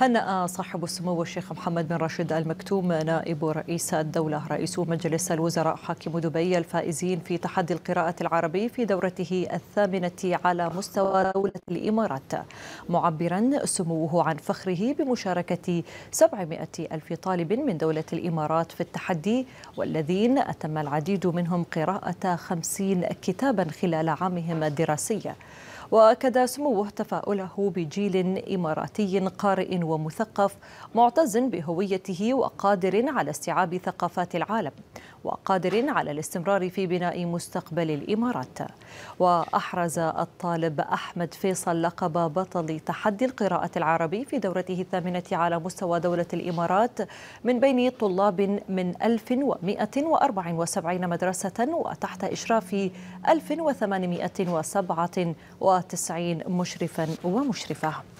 هنأ صاحب السمو الشيخ محمد بن راشد المكتوم نائب رئيس الدولة رئيس مجلس الوزراء حاكم دبي الفائزين في تحدي القراءة العربي في دورته الثامنة على مستوى دولة الإمارات معبرا سموه عن فخره بمشاركة 700 ألف طالب من دولة الإمارات في التحدي والذين أتم العديد منهم قراءة 50 كتابا خلال عامهم الدراسي واكد سموه تفاؤله بجيل اماراتي قارئ ومثقف معتز بهويته وقادر على استيعاب ثقافات العالم وقادر على الاستمرار في بناء مستقبل الإمارات وأحرز الطالب أحمد فيصل لقب بطل تحدي القراءة العربي في دورته الثامنة على مستوى دولة الإمارات من بين طلاب من 1174 مدرسة وتحت إشراف 1897 مشرفا ومشرفة